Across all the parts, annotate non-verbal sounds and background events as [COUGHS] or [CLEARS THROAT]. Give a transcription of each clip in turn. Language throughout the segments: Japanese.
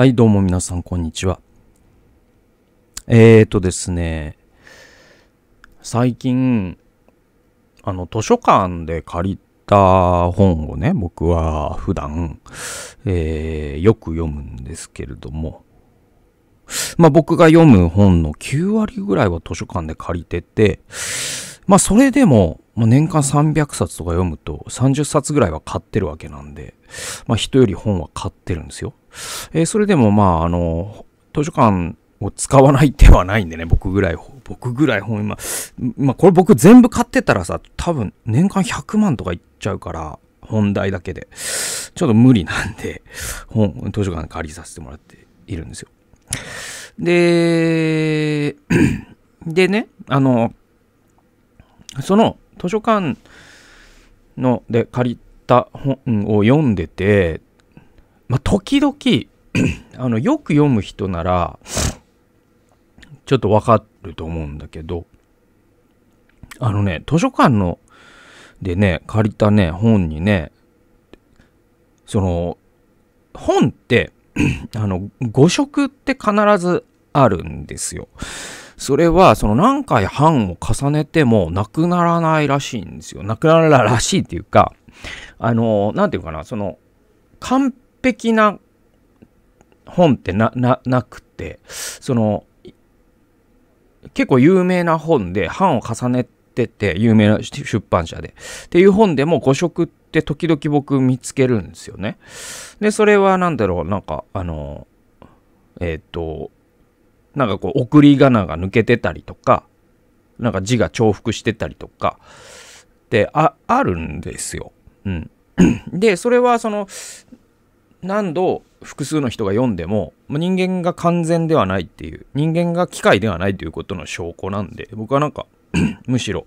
はい、どうも皆さん、こんにちは。えーとですね、最近、あの、図書館で借りた本をね、僕は普段、えー、よく読むんですけれども、まあ僕が読む本の9割ぐらいは図書館で借りてて、まあそれでも、まあ、年間300冊とか読むと30冊ぐらいは買ってるわけなんで、まあ人より本は買ってるんですよ。えー、それでもまあ、あの、図書館を使わない手はないんでね、僕ぐらい、僕ぐらい本、今、まあ、これ僕全部買ってたらさ、多分年間100万とかいっちゃうから、本題だけで。ちょっと無理なんで、本、図書館借りさせてもらっているんですよ。で、[CLEARS THROAT] でね、あの、その図書館ので借りた本を読んでて、まあ、時々 [CLEARS THROAT] あのよく読む人ならちょっとわかると思うんだけどあのね図書館のでね借りたね本にねその本って [CLEARS THROAT] あの誤色って必ずあるんですよ。それはその何回半を重ねてもなくならないらしいんですよ。なくなららしいっていうかあの何て言うかなその完璧な本ってな、な、なくて、その、結構有名な本で、版を重ねてて、有名な出版社で。っていう本でも誤植って時々僕見つけるんですよね。で、それは何だろう、なんか、あの、えっ、ー、と、なんかこう、送り仮名が抜けてたりとか、なんか字が重複してたりとか、ってあ、あるんですよ。うん。で、それはその、何度複数の人が読んでも人間が完全ではないっていう人間が機械ではないということの証拠なんで僕はなんか [CLEARS THROAT] むしろ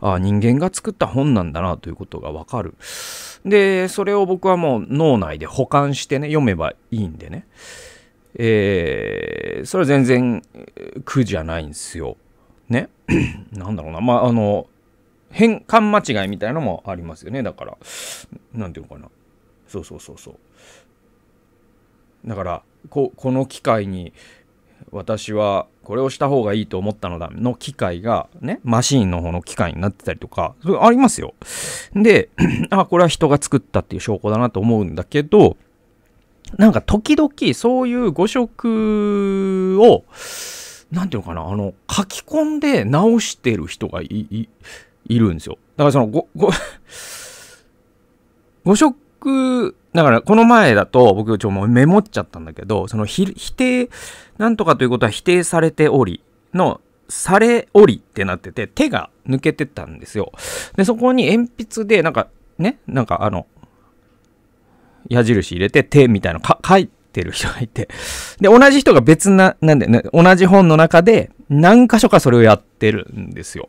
あ人間が作った本なんだなということがわかるでそれを僕はもう脳内で保管してね読めばいいんでねえー、それは全然苦じゃないんですよね [CLEARS THROAT] なんだろうなまああの変換間違いみたいなのもありますよねだから何て言うのかなそうそうそうそうだからこの機会に私はこれをした方がいいと思ったのだの機械がね、マシーンの方の機械になってたりとか、それありますよ。で、[CLEARS THROAT] あ、これは人が作ったっていう証拠だなと思うんだけど、なんか時々そういう誤植を、なんていうのかな、あの、書き込んで直してる人がい、い、いるんですよ。だからその、ご、ご、誤 [LAUGHS] 植だからこの前だと僕ちょもうメモっちゃったんだけど、その否定、なんとかということは否定されておりの、されおりってなってて、手が抜けてたんですよ。で、そこに鉛筆で、なんか、ね、なんかあの、矢印入れて、手みたいなの書いてる人がいて。で、同じ人が別な、なんで、ね、同じ本の中で何箇所かそれをやってるんですよ。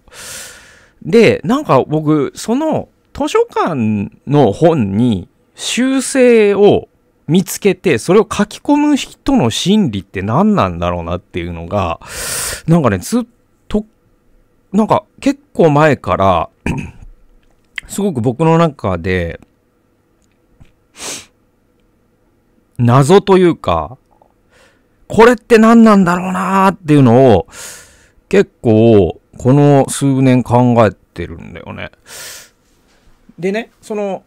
で、なんか僕、その図書館の本に、修正を見つけて、それを書き込む人の心理って何なんだろうなっていうのが、なんかね、ずっと、なんか結構前から [CLEARS THROAT] すごく僕の中で、謎というか、これって何なんだろうなーっていうのを、結構、この数年考えてるんだよね。でね、その、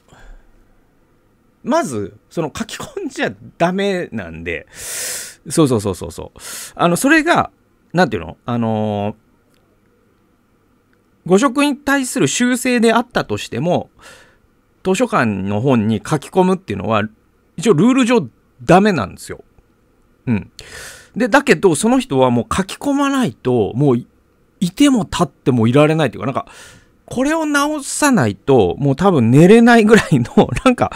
まず、その書き込んじゃダメなんで、そうそうそうそうそう。あの、それが、なんていうのあのー、誤植に対する修正であったとしても、図書館の本に書き込むっていうのは、一応ルール上ダメなんですよ。うん。で、だけど、その人はもう書き込まないと、もう、いても立ってもいられないっていうか、なんか、これを直さないと、もう多分寝れないぐらいの、なんか、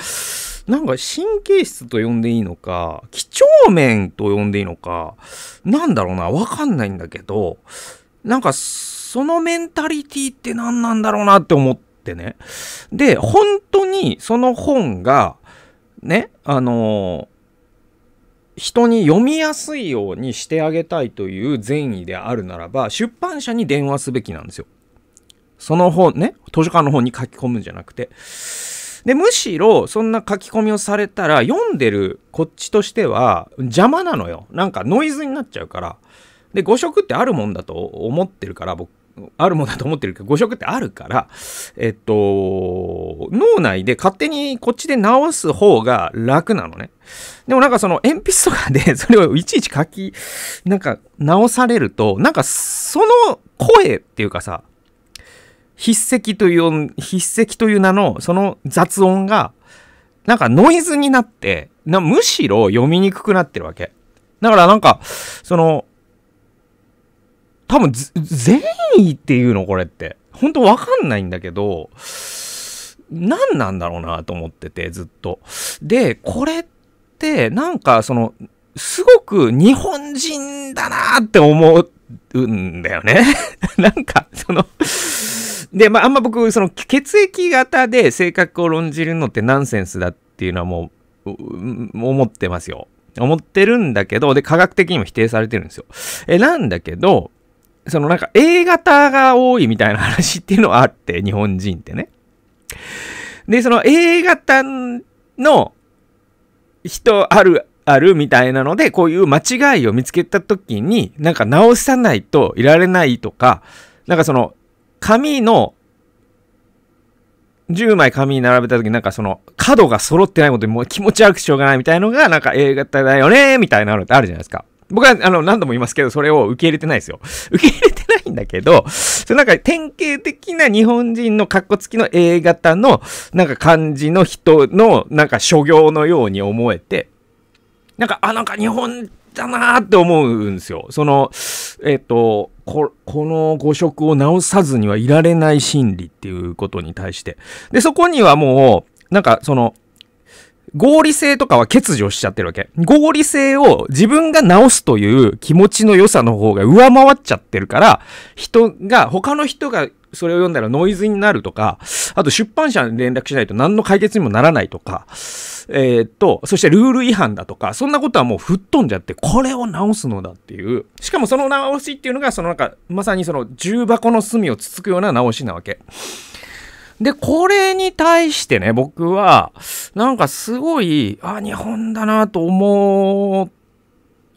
なんか神経質と呼んでいいのか、几帳面と呼んでいいのか、なんだろうな、わかんないんだけど、なんかそのメンタリティって何なんだろうなって思ってね。で、本当にその本が、ね、あの人に読みやすいようにしてあげたいという善意であるならば、出版社に電話すべきなんですよ。その本ね、図書館の方に書き込むんじゃなくて。で、むしろ、そんな書き込みをされたら、読んでるこっちとしては邪魔なのよ。なんかノイズになっちゃうから。で、誤色ってあるもんだと思ってるから、僕、あるもんだと思ってるけど、誤色ってあるから、えっと、脳内で勝手にこっちで直す方が楽なのね。でもなんかその鉛筆とかで [LAUGHS] それをいちいち書き、なんか直されると、なんかその声っていうかさ、筆跡という、筆跡という名のその雑音が、なんかノイズになって、なむしろ読みにくくなってるわけ。だからなんか、その、多分、善意っていうのこれって。ほんとわかんないんだけど、何なんだろうなと思ってて、ずっと。で、これって、なんかその、すごく日本人だなって思うんだよね。[LAUGHS] なんか、そので、まあ、あんま僕、その血液型で性格を論じるのってナンセンスだっていうのはもう、思ってますよ。思ってるんだけど、で、科学的にも否定されてるんですよ。え、なんだけど、そのなんか A 型が多いみたいな話っていうのはあって、日本人ってね。で、その A 型の人あるあるみたいなので、こういう間違いを見つけた時に、なんか直さないといられないとか、なんかその紙の、10枚紙に並べた時なんかその角が揃ってないことにもう気持ち悪くしょうがないみたいのがなんか A 型だよねみたいなのってあるじゃないですか。僕はあの何度も言いますけどそれを受け入れてないですよ。[LAUGHS] 受け入れてないんだけど、そなんか典型的な日本人のカッコつきの A 型のなんか感じの人のなんか所業のように思えて、なんかあなんか日本ったなーって思うんですよ。その、えっ、ー、と、この誤色を直さずにはいられない心理っていうことに対して。で、そこにはもう、なんかその、合理性とかは欠如しちゃってるわけ。合理性を自分が直すという気持ちの良さの方が上回っちゃってるから、人が、他の人がそれを読んだらノイズになるとか、あと出版社に連絡しないと何の解決にもならないとか、えー、っと、そしてルール違反だとか、そんなことはもう吹っ飛んじゃって、これを直すのだっていう。しかもその直しっていうのが、そのなんか、まさにその重箱の隅をつつくような直しなわけ。で、これに対してね、僕は、なんかすごい、あ、日本だなと思う、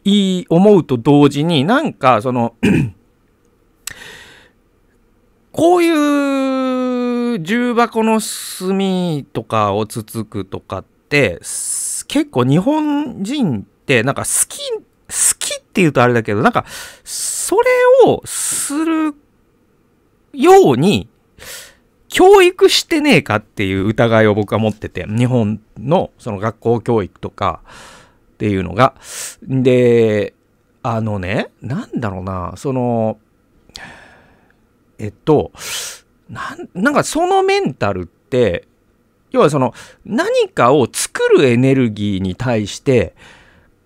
い、思うと同時に、なんかその [CLEARS THROAT] こういう重箱の炭とかをつつくとかって結構日本人ってなんか好き好きっていうとあれだけどなんかそれをするように教育してねえかっていう疑いを僕は持ってて日本のその学校教育とかっていうのがであのねなんだろうなそのえっとなんなんかそのメンタルって要はその何かを作るエネルギーに対して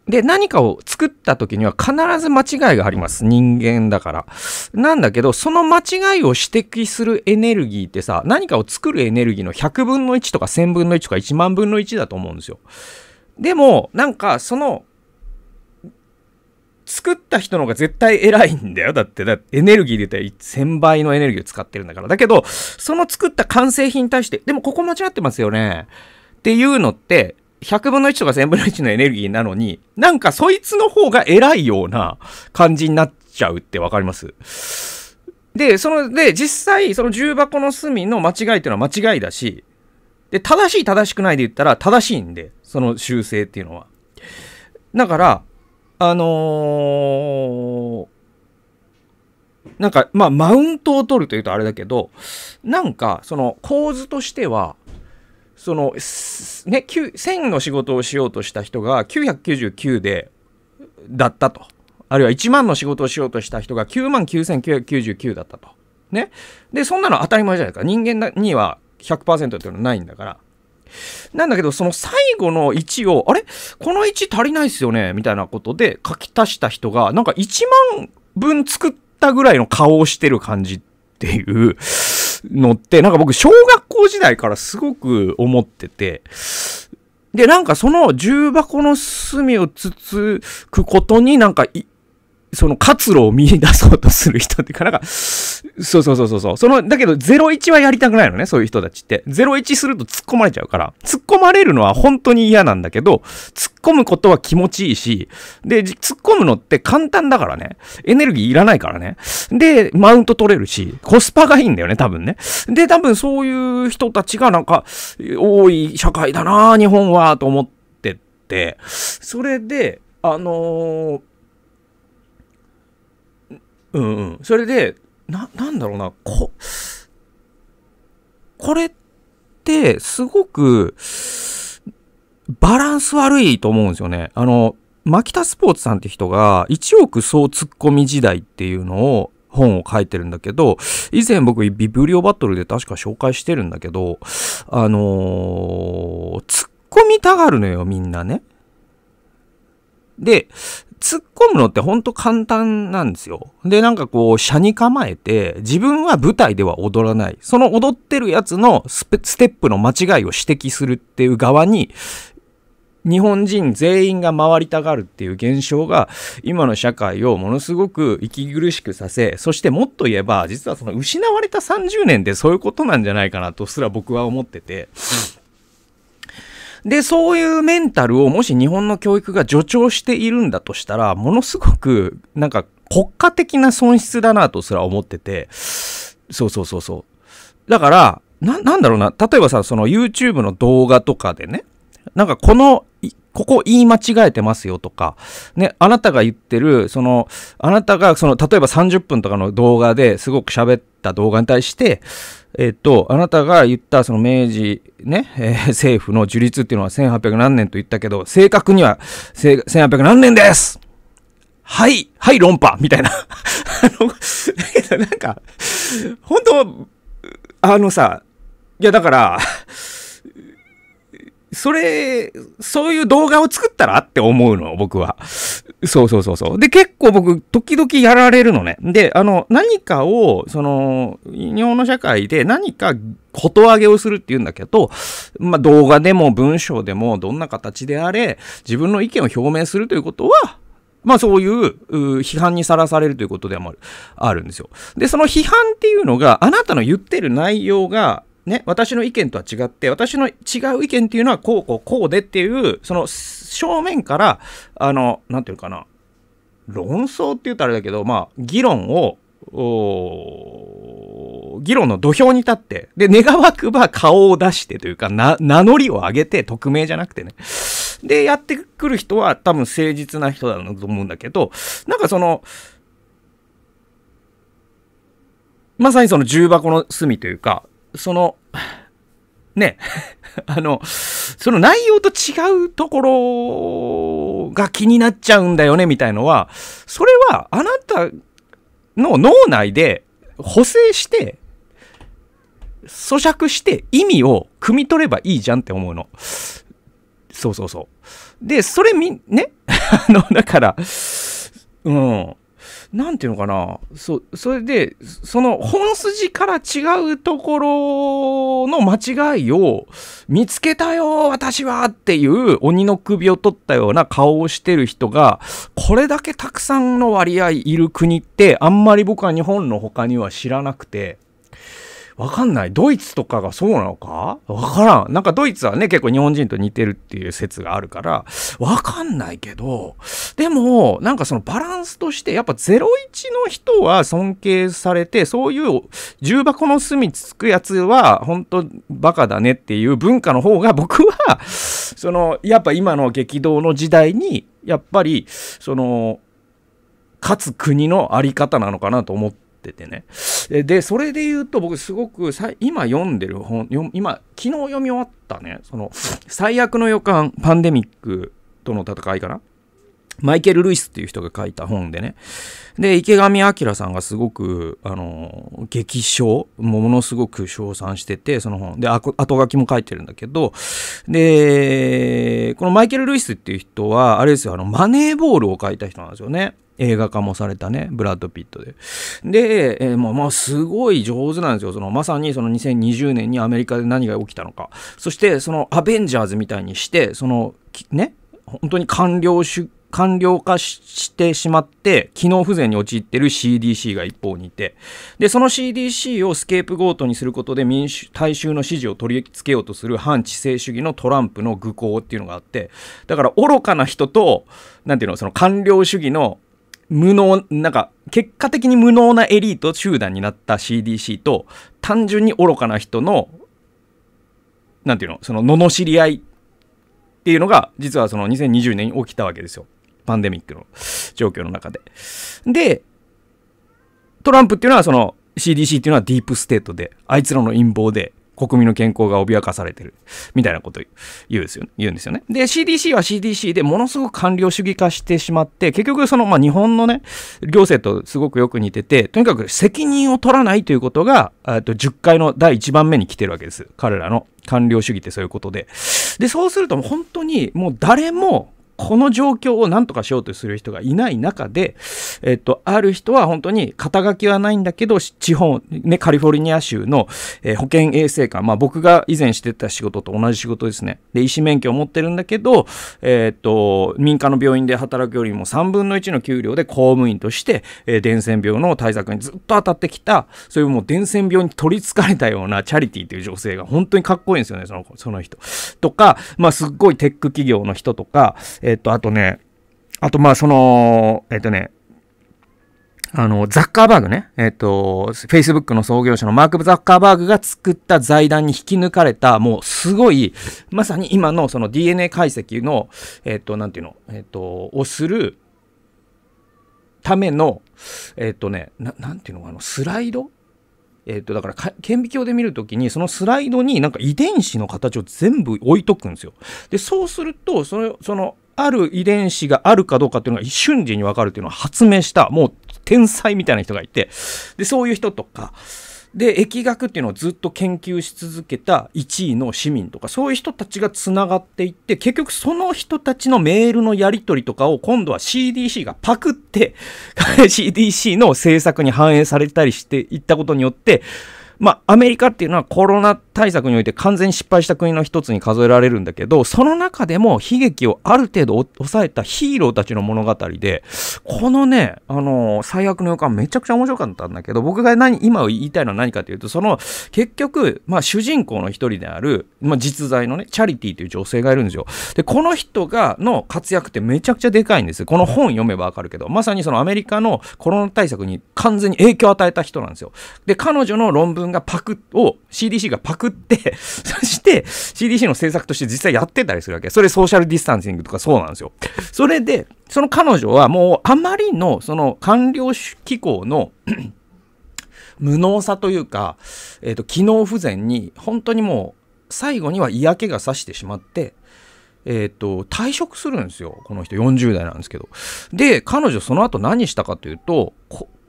で何かを作った時には必ず間違いがあります人間だから。なんだけどその間違いを指摘するエネルギーってさ何かを作るエネルギーの100分の1とか1000分の1とか1万分の1だと思うんですよ。でもなんかその作った人の方が絶対偉いんだよ。だって、だってエネルギーで言ったら1000倍のエネルギーを使ってるんだから。だけど、その作った完成品に対して、でもここ間違ってますよね。っていうのって、100分の1とか1000分の1のエネルギーなのに、なんかそいつの方が偉いような感じになっちゃうってわかりますで、その、で、実際、その重箱の隅の間違いっていうのは間違いだし、で、正しい正しくないで言ったら正しいんで、その修正っていうのは。だから、あのー、なんか、まあ、マウントを取るというとあれだけど、なんか、その構図としては、その、ね、1000の仕事をしようとした人が999で、だったと。あるいは1万の仕事をしようとした人が9万9999だったと。ね。で、そんなの当たり前じゃないか。人間には100%っていうのはないんだから。なんだけど、その最後の1を、あれこの1足りないっすよねみたいなことで書き足した人が、なんか1万分作ったぐらいの顔をしてる感じっていうのって、なんか僕、小学校時代からすごく思ってて、で、なんかその重箱の隅をつつくことになんかその活路を見出そうとする人ってか、なんか、そうそうそうそうそう。その、だけど、01はやりたくないのね、そういう人たちって。01すると突っ込まれちゃうから。突っ込まれるのは本当に嫌なんだけど、突っ込むことは気持ちいいし、で、突っ込むのって簡単だからね。エネルギーいらないからね。で、マウント取れるし、コスパがいいんだよね、多分ね。で、多分そういう人たちがなんか、多い社会だな日本は、と思ってて。それで、あのーうんうん。それで、な、なんだろうな、こ、これって、すごく、バランス悪いと思うんですよね。あの、マキタスポーツさんって人が、1億総ツッコミ時代っていうのを、本を書いてるんだけど、以前僕、ビブリオバトルで確か紹介してるんだけど、あのー、ツッコみたがるのよ、みんなね。で、突っ込むのってほんと簡単なんですよ。で、なんかこう、車に構えて、自分は舞台では踊らない。その踊ってるやつのステップの間違いを指摘するっていう側に、日本人全員が回りたがるっていう現象が今の社会をものすごく息苦しくさせそしてもっと言えば実はその失われた30年でそういうことなんじゃないかなとすら僕は思ってて、うんで、そういうメンタルをもし日本の教育が助長しているんだとしたら、ものすごく、なんか国家的な損失だなとすら思ってて、そうそうそうそう。だから、な、なんだろうな、例えばさ、その YouTube の動画とかでね、なんかこの、ここ言い間違えてますよとか、ね、あなたが言ってる、その、あなたが、その、例えば30分とかの動画ですごく喋った動画に対して、えっと、あなたが言ったその明治ね、えー、[LAUGHS] 政府の樹立っていうのは1800何年と言ったけど、正確には1800何年ですはい、はい、論破みたいな。[LAUGHS] あの、だけどなんか、本当あのさ、いやだから、それ、そういう動画を作ったらって思うの、僕は。そうそうそうそう。で、結構僕、時々やられるのね。で、あの、何かを、その、日本の社会で何かこと上げをするっていうんだけど、まあ、動画でも文章でも、どんな形であれ、自分の意見を表明するということは、まあそういう批判にさらされるということでもあるんですよ。で、その批判っていうのが、あなたの言ってる内容が、ね、私の意見とは違って、私の違う意見っていうのはこうこうこうでっていう、その正面から、あの、なんていうかな、論争って言うとあれだけど、まあ、議論を、議論の土俵に立って、で、願わくば顔を出してというか、名乗りを上げて、匿名じゃなくてね。で、やってくる人は多分誠実な人だと思うんだけど、なんかその、まさにその重箱の隅というか、その、ね、[LAUGHS] あの、その内容と違うところが気になっちゃうんだよね、みたいのは、それはあなたの脳内で補正して、咀嚼して意味を汲み取ればいいじゃんって思うの。そうそうそう。で、それみ、ね、[LAUGHS] あの、だから、うん、なんていうのかな、そそれで、その本筋から違うところの間違いを見つけたよ、私はっていう鬼の首を取ったような顔をしてる人が、これだけたくさんの割合いる国って、あんまり僕は日本の他には知らなくて。わかんない。ドイツとかがそうなのかわからん。なんかドイツはね、結構日本人と似てるっていう説があるから、わかんないけど、でも、なんかそのバランスとして、やっぱ01の人は尊敬されて、そういう重箱の隅つくやつは、本当バカだねっていう文化の方が、僕は、その、やっぱ今の激動の時代に、やっぱり、その、勝つ国のあり方なのかなと思って、っててね。で、それで言うと僕すごく今読んでる本、今、昨日読み終わったね、その、最悪の予感、パンデミックとの戦いかな。マイケル・ルイスっていう人が書いた本でね。で、池上彰さんがすごく、あの、激賞、ものすごく称賛してて、その本。で、後書きも書いてるんだけど、で、このマイケル・ルイスっていう人は、あれですよ、あの、マネーボールを書いた人なんですよね。映画化もされたね、ブラッド・ピットで。で、えー、まあ、まあ、すごい上手なんですよ。その、まさにその2020年にアメリカで何が起きたのか。そして、その、アベンジャーズみたいにして、その、ね、本当に官僚主官僚化してしまって、機能不全に陥ってる CDC が一方にいて、で、その CDC をスケープゴートにすることで民主、大衆の支持を取り付けようとする反知性主義のトランプの愚行っていうのがあって、だから愚かな人と、なんていうの、その官僚主義の無能、なんか、結果的に無能なエリート集団になった CDC と、単純に愚かな人の、なんていうの、その、罵り合いっていうのが、実はその2020年に起きたわけですよ。パンデミックの状況の中で。で、トランプっていうのはその CDC っていうのはディープステートで、あいつらの陰謀で、国民の健康が脅かされてる、みたいなこと言うんですよ言うんですよね。で、CDC は CDC でものすごく官僚主義化してしまって、結局その、まあ、日本のね、行政とすごくよく似てて、とにかく責任を取らないということが、と10回の第1番目に来てるわけです。彼らの官僚主義ってそういうことで。で、そうすると本当にもう誰もこの状況を何とかしようとする人がいない中で、えっと、ある人は本当に肩書きはないんだけど、地方、ね、カリフォルニア州の、えー、保健衛生官、まあ僕が以前してた仕事と同じ仕事ですね。で、医師免許を持ってるんだけど、えー、っと、民間の病院で働くよりも3分の1の給料で公務員として、えー、伝染病の対策にずっと当たってきた、そういうもう伝染病に取りつかれたようなチャリティーという女性が本当にかっこいいんですよね、そのその人。とか、まあすっごいテック企業の人とか、ええっと、あとね、あとまあその、えっとね、あの、ザッカーバーグね、えっと、Facebook の創業者のマーク・ザッカーバーグが作った財団に引き抜かれた、もうすごい、まさに今のその DNA 解析の、えっと、なんていうの、えっと、をするための、えっとね、ななんていうのかな、スライドえっと、だから顕微鏡で見るときにそのスライドになんか遺伝子の形を全部置いとくんですよ。でそうするとそのそのある遺伝子があるかどうかっていうのが瞬時にわかるっていうのは発明した、もう天才みたいな人がいて、で、そういう人とか、で、疫学っていうのをずっと研究し続けた1位の市民とか、そういう人たちが繋がっていって、結局その人たちのメールのやり取りとかを今度は CDC がパクって、CDC [LAUGHS] の政策に反映されたりしていったことによって、まあ、アメリカっていうのはコロナ対策において完全に失敗した国の一つに数えられるんだけど、その中でも悲劇をある程度抑えたヒーローたちの物語で、このね、あのー、最悪の予感めちゃくちゃ面白かったんだけど、僕が何、今言いたいのは何かというと、その、結局、まあ、主人公の一人である、まあ、実在のね、チャリティという女性がいるんですよ。で、この人が、の活躍ってめちゃくちゃでかいんですよ。この本読めばわかるけど、まさにそのアメリカのコロナ対策に完全に影響を与えた人なんですよ。で、彼女の論文がパクを CDC がパクって [LAUGHS] そして CDC の政策として実際やってたりするわけ。それソーシャルディスタンシングとかそうなんですよ。それで、その彼女はもうあまりのその官僚機構の [CLEARS THROAT] 無能さというか、えっ、ー、と、機能不全に、本当にもう、最後には嫌気がさしてしまって、えーと、と退職するんですよこの人40代なんですけどで彼女その後何したかというと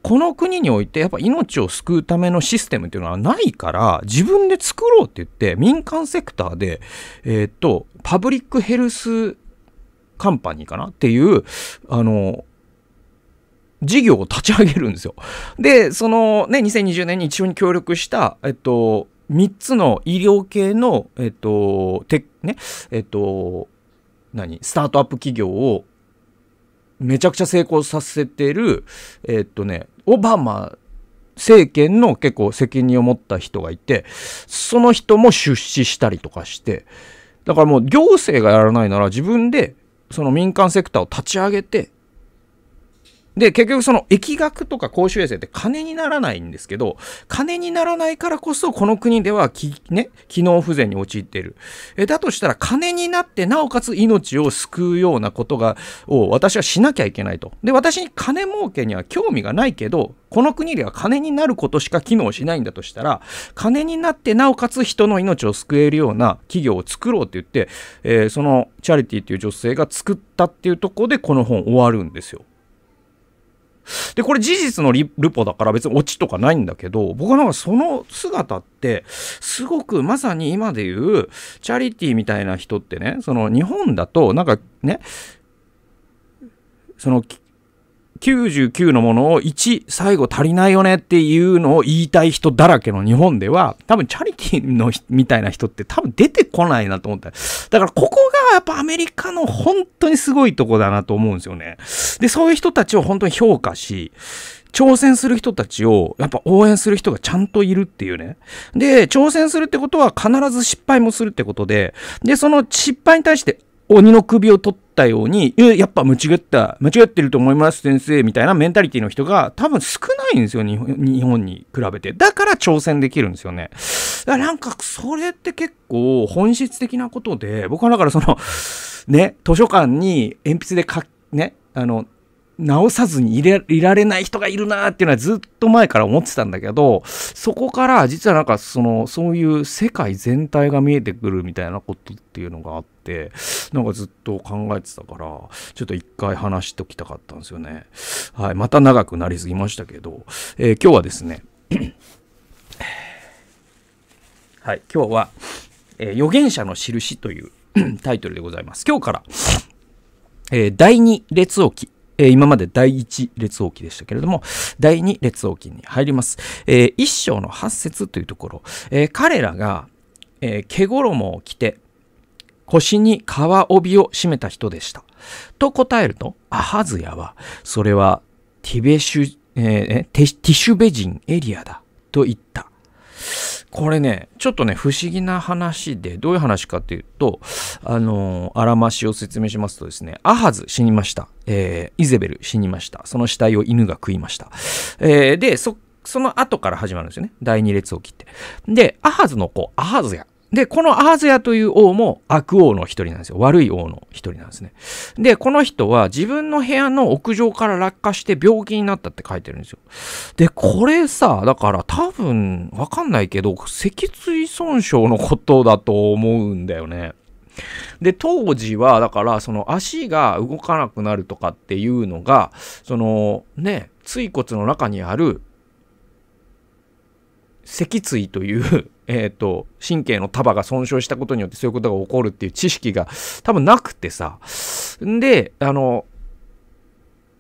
この国においてやっぱ命を救うためのシステムっていうのはないから自分で作ろうって言って民間セクターで、えっとパブリックヘルスカンパニーかなっていうあの事業を立ち上げるんですよ。でそのね2020年に一緒に協力したえっと3つの医療系のえっとてねえっと何スタートアップ企業をめちゃくちゃ成功させてる、えー、っとね、オバマ政権の結構責任を持った人がいて、その人も出資したりとかして、だからもう行政がやらないなら自分でその民間セクターを立ち上げて、で、結局その疫学とか公衆衛生って金にならないんですけど、金にならないからこそこの国ではき、ね、機能不全に陥っている。え、だとしたら金になってなおかつ命を救うようなことが、を私はしなきゃいけないと。で、私に金儲けには興味がないけど、この国では金になることしか機能しないんだとしたら、金になってなおかつ人の命を救えるような企業を作ろうって言って、えー、そのチャリティーっていう女性が作ったっていうところでこの本終わるんですよ。で、これ事実のルポだから別にオチとかないんだけど、僕はなんかその姿って、すごくまさに今で言う、チャリティーみたいな人ってね、その日本だと、なんかね、その99のものを1、最後足りないよねっていうのを言いたい人だらけの日本では、多分チャリティーのみたいな人って多分出てこないなと思った。だからここがやっぱアメリカの本当にすごいとこだなと思うんですよね。で、そういう人たちを本当に評価し、挑戦する人たちを、やっぱ応援する人がちゃんといるっていうね。で、挑戦するってことは必ず失敗もするってことで、で、その失敗に対して鬼の首を取ったように、え、やっぱ間違った、間違ってると思います、先生、みたいなメンタリティの人が多分少ないんですよ、日本に比べて。だから挑戦できるんですよね。だからなんか、それって結構本質的なことで、僕はだからその、ね、図書館に鉛筆で書ね、あの、直さずにいられない人がいるなっていうのはずっと前から思ってたんだけど、そこから実はなんかその、そういう世界全体が見えてくるみたいなことっていうのがあって、なんかずっと考えてたから、ちょっと一回話しておきたかったんですよね。はい。また長くなりすぎましたけど、えー、今日はですね [COUGHS] はい、今日は、えー、預言者の印という [COUGHS] タイトルでございます。今日から、えー、第2列をきえー、今まで第1列王記でしたけれども、第2列王記に入ります。えー、一章の8節というところ、えー、彼らが、えー、毛衣を着て、腰に皮帯を締めた人でした。と答えると、アハズヤは、それはティベシュ、えー、ティシュベジンエリアだと言った。これね、ちょっとね、不思議な話で、どういう話かというと、あのー、あらましを説明しますとですね、アハズ死にました。えー、イゼベル死にました。その死体を犬が食いました。えー、で、そ、その後から始まるんですよね。第2列を切って。で、アハズの子、アハズや、で、このアーゼアという王も悪王の一人なんですよ。悪い王の一人なんですね。で、この人は自分の部屋の屋上から落下して病気になったって書いてるんですよ。で、これさ、だから多分わかんないけど、脊椎損傷のことだと思うんだよね。で、当時は、だから、その足が動かなくなるとかっていうのが、そのね、椎骨の中にある脊椎という [LAUGHS] えーと、神経の束が損傷したことによってそういうことが起こるっていう知識が多分なくてさんであの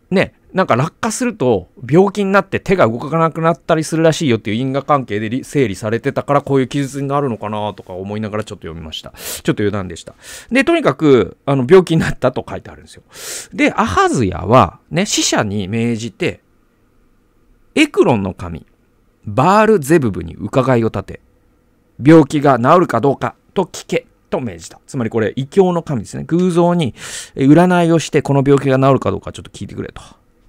ねなんか落下すると病気になって手が動かなくなったりするらしいよっていう因果関係で整理されてたからこういう記述になるのかなとか思いながらちょっと読みました。ちょっと余談でした。で、とにかくあの病気になったと書いてあるんですよ。で、アハズヤはね、死者に命じてエクロンの神、バールゼブブに伺いを立て、病気が治るかどうかと聞けと命じた。つまりこれ、異教の神ですね。偶像に占いをして、この病気が治るかどうかちょっと聞いてくれと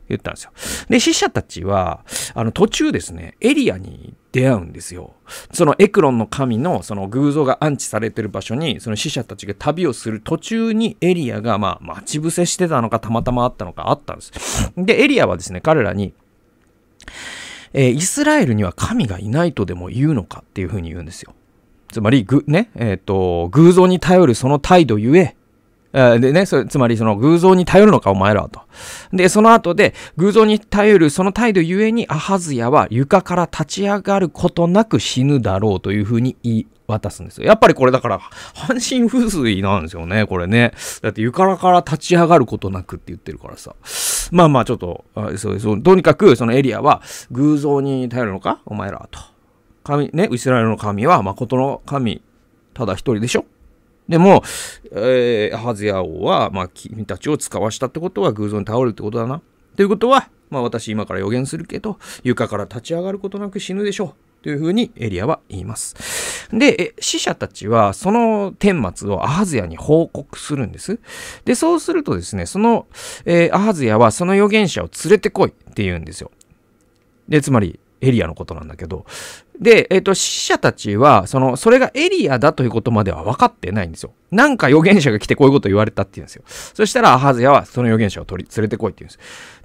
言ったんですよ。で、死者たちは、あの、途中ですね、エリアに出会うんですよ。そのエクロンの神のその偶像が安置されてる場所に、その死者たちが旅をする途中にエリアが、まあ、待ち伏せしてたのか、たまたまあったのか、あったんです。で、エリアはですね、彼らに、えー、イスラエルには神がいないとでも言うのかっていうふうに言うんですよ。つまり、ぐ、ね、えっ、ー、と、偶像に頼るその態度ゆえ、でね、つまりその偶像に頼るのかお前らはと。で、その後で偶像に頼るその態度ゆえにアハズヤは床から立ち上がることなく死ぬだろうというふうに言い渡すんですよ。やっぱりこれだから、半身不水なんですよね、これね。だって床から立ち上がることなくって言ってるからさ。まあまあちょっと、あそうそう、とにかくそのエリアは偶像に頼るのかお前らと。神、ね、イスラエルの神は誠の神、ただ一人でしょでも、えー、ハズヤ王は、まあ、君たちを使わしたってことは偶像に倒れるってことだな。ということは、まあ私今から予言するけど、床から立ち上がることなく死ぬでしょう。というふうにエリアは言います。で、死者たちはその顛末をアハズヤに報告するんです。で、そうするとですね、その、えー、アハズヤはその預言者を連れてこいって言うんですよ。で、つまり、エリアのことなんだけど。で、えっ、ー、と、死者たちは、その、それがエリアだということまでは分かってないんですよ。なんか預言者が来てこういうこと言われたって言うんですよ。そしたら、アハズヤはその預言者を取り、連れてこいって言うん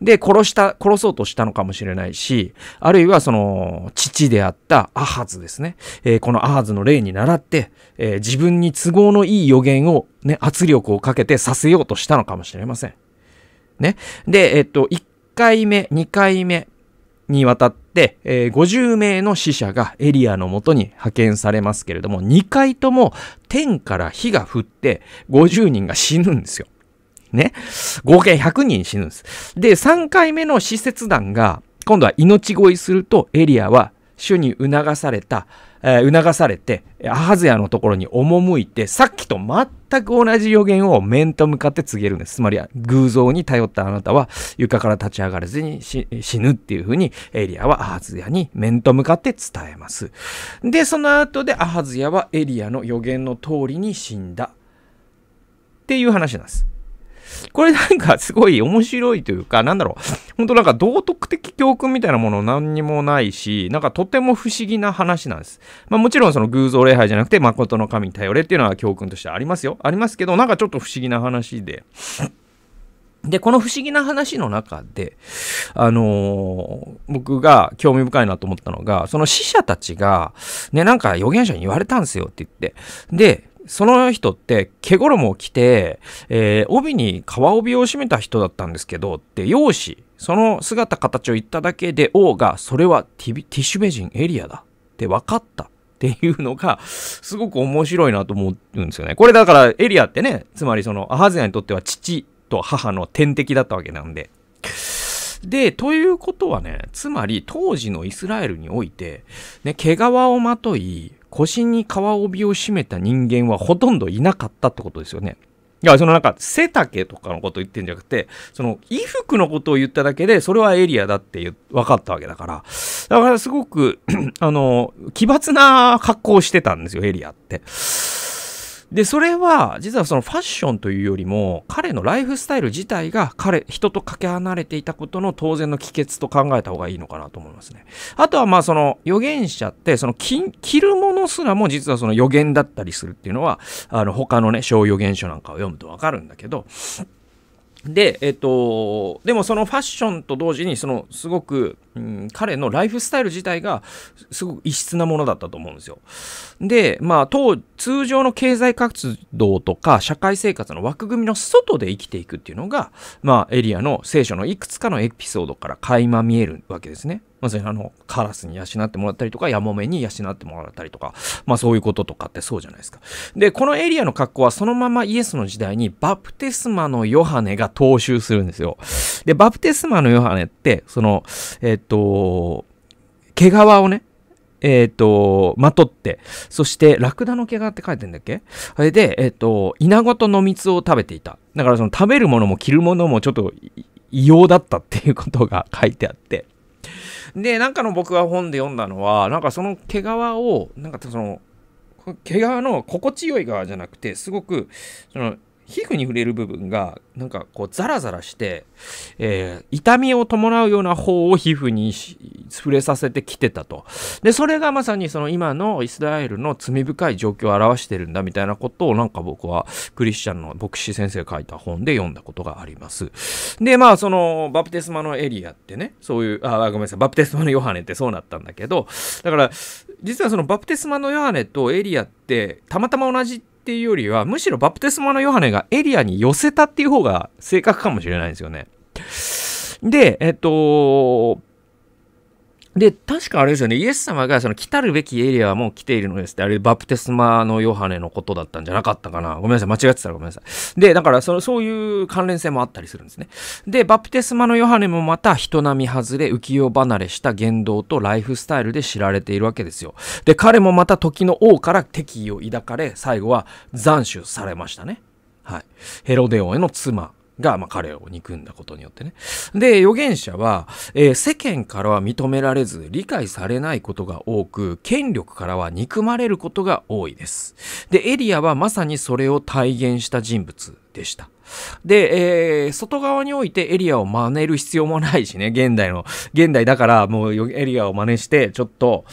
です。で、殺した、殺そうとしたのかもしれないし、あるいはその、父であったアハズですね。えー、このアハズの例に倣って、えー、自分に都合のいい予言を、ね、圧力をかけてさせようとしたのかもしれません。ね。で、えっ、と、1回目、2回目にわたって、で、えー、50名の死者がエリアのもとに派遣されますけれども、2回とも天から火が降って、50人が死ぬんですよ。ね。合計100人死ぬんです。で、3回目の使節団が、今度は命乞いするとエリアは主に促された、えー、促されて、アハズヤのところに赴いて、さっきと全く同じ予言を面と向かって告げるんです。つまり、偶像に頼ったあなたは床から立ち上がれずに死ぬっていうふうに、エリアはアハズヤに面と向かって伝えます。で、その後でアハズヤはエリアの予言の通りに死んだっていう話なんです。これなんかすごい面白いというか、なんだろう、本当なんか道徳的教訓みたいなもの何にもないし、なんかとても不思議な話なんです。まあもちろんその偶像礼拝じゃなくて誠の神に頼れっていうのは教訓としてありますよ。ありますけど、なんかちょっと不思議な話で。で、この不思議な話の中で、あのー、僕が興味深いなと思ったのが、その死者たちが、ね、なんか預言者に言われたんですよって言って、で、その人って毛衣を着て、えー、帯に皮帯を締めた人だったんですけどって容姿その姿形を言っただけで王がそれはティティッシュベジンエリアだって分かったっていうのがすごく面白いなと思うんですよね。これだからエリアってねつまりそのアハゼナにとっては父と母の天敵だったわけなんで。で、ということはね、つまり当時のイスラエルにおいて、ね、毛皮をまとい、腰に皮帯を締めた人間はほとんどいなかったってことですよね。いや、そのなんか背丈とかのこと言ってんじゃなくて、その衣服のことを言っただけで、それはエリアだって分かったわけだから、だからすごく [CLEARS THROAT] あの、奇抜な格好をしてたんですよ、エリアって。で、それは、実はそのファッションというよりも、彼のライフスタイル自体が彼、人とかけ離れていたことの当然の帰結と考えた方がいいのかなと思いますね。あとは、まあ、その預言者って、その着るものすらも実はその予言だったりするっていうのは、あの、他のね、小予言書なんかを読むとわかるんだけど、で、えっと、でもそのファッションと同時に、そのすごく、うん、彼のライフスタイル自体がすごく異質なものだったと思うんですよ。で、まあ、当、通常の経済活動とか社会生活の枠組みの外で生きていくっていうのが、まあ、エリアの聖書のいくつかのエピソードから垣間見えるわけですね。まさにあの、カラスに養ってもらったりとか、ヤモメに養ってもらったりとか、まあそういうこととかってそうじゃないですか。で、このエリアの格好はそのままイエスの時代にバプテスマのヨハネが踏襲するんですよ。で、バプテスマのヨハネって、その、えっと、毛皮をね、えっ、ー、と、まとって、そして、ラクダの毛皮って書いてんだっけあれで、えっ、ー、と、イナゴと野蜜を食べていた。だからその食べるものも着るものもちょっと異様だったっていうことが書いてあって。で、なんかの僕が本で読んだのは、なんかその毛皮を、なんかその、毛皮の心地よい側じゃなくて、すごく、その、皮膚に触れる部分がなんかこうザラザラして、えー、痛みを伴うような方を皮膚に触れさせてきてたとでそれがまさにその今のイスラエルの罪深い状況を表してるんだみたいなことをなんか僕はクリスチャンの牧師先生が書いた本で読んだことがありますでまあそのバプテスマのエリアってねそういうあごめんなさいバプテスマのヨハネってそうなったんだけどだから実はそのバプテスマのヨハネとエリアってたまたま同じっていうよりは、むしろバプテスマのヨハネがエリアに寄せたっていう方が正確かもしれないんですよね。で、えっと、で、確かあれですよね、イエス様がその来たるべきエリアはもう来ているのですって、あれバプテスマのヨハネのことだったんじゃなかったかな。ごめんなさい、間違ってたらごめんなさい。で、だからそのそういう関連性もあったりするんですね。で、バプテスマのヨハネもまた人並み外れ、浮世離れした言動とライフスタイルで知られているわけですよ。で、彼もまた時の王から敵意を抱かれ、最後は斬首されましたね。はい。ヘロデ王への妻、が、まあ、彼を憎んだことによってね。で、預言者は、えー、世間からは認められず、理解されないことが多く、権力からは憎まれることが多いです。で、エリアはまさにそれを体現した人物でした。で、えー、外側においてエリアを真似る必要もないしね、現代の、現代だからもうエリアを真似して、ちょっと、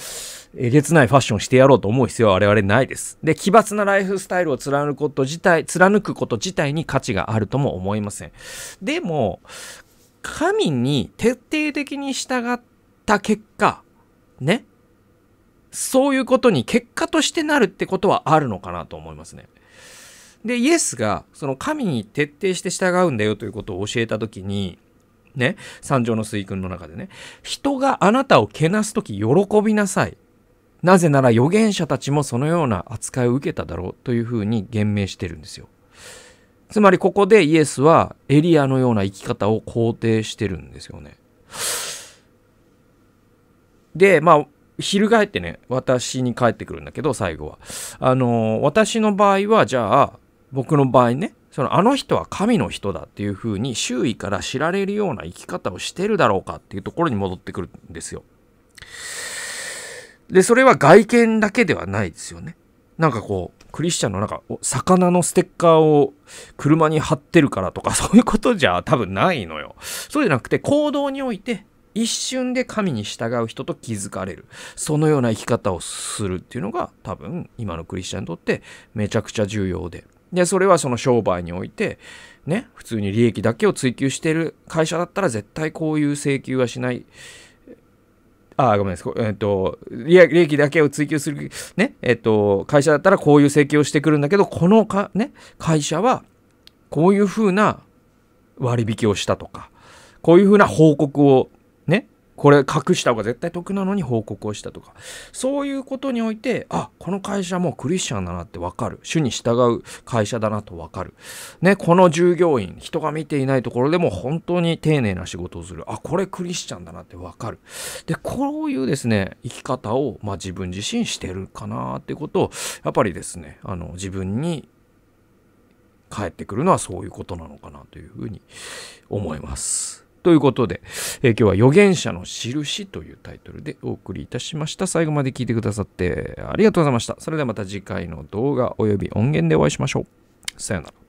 えげつないファッションしてやろうと思う必要は我々ないです。で、奇抜なライフスタイルを貫くこと自体、貫くこと自体に価値があるとも思いません。でも、神に徹底的に従った結果、ね、そういうことに結果としてなるってことはあるのかなと思いますね。で、イエスが、その神に徹底して従うんだよということを教えたときに、ね、三条の水訓の中でね、人があなたをけなすとき喜びなさい。なぜなら預言者たちもそのような扱いを受けただろうというふうに言明してるんですよ。つまりここでイエスはエリアのような生き方を肯定してるんですよね。で、まあ、翻ってね、私に返ってくるんだけど、最後は。あの、私の場合は、じゃあ、僕の場合ね、そのあの人は神の人だっていうふうに周囲から知られるような生き方をしてるだろうかっていうところに戻ってくるんですよ。で、それは外見だけではないですよね。なんかこう、クリスチャンのなんか、魚のステッカーを車に貼ってるからとか、[LAUGHS] そういうことじゃ多分ないのよ。そうじゃなくて、行動において、一瞬で神に従う人と気づかれる。そのような生き方をするっていうのが、多分、今のクリスチャンにとってめちゃくちゃ重要で。で、それはその商売において、ね、普通に利益だけを追求している会社だったら絶対こういう請求はしない。あごめんなさい、えっ、ー、と、利益だけを追求する、ね、えっ、ー、と、会社だったらこういう請求をしてくるんだけど、このか、ね、会社は、こういうふうな割引をしたとか、こういうふうな報告をこれ隠した方が絶対得なのに報告をしたとかそういうことにおいてあこの会社もクリスチャンだなって分かる主に従う会社だなと分かる、ね、この従業員人が見ていないところでも本当に丁寧な仕事をするあこれクリスチャンだなって分かるでこういうですね生き方を、まあ、自分自身してるかなってことをやっぱりですねあの自分に返ってくるのはそういうことなのかなというふうに思います。ということで、えー、今日は預言者の印というタイトルでお送りいたしました。最後まで聞いてくださってありがとうございました。それではまた次回の動画及び音源でお会いしましょう。さよなら。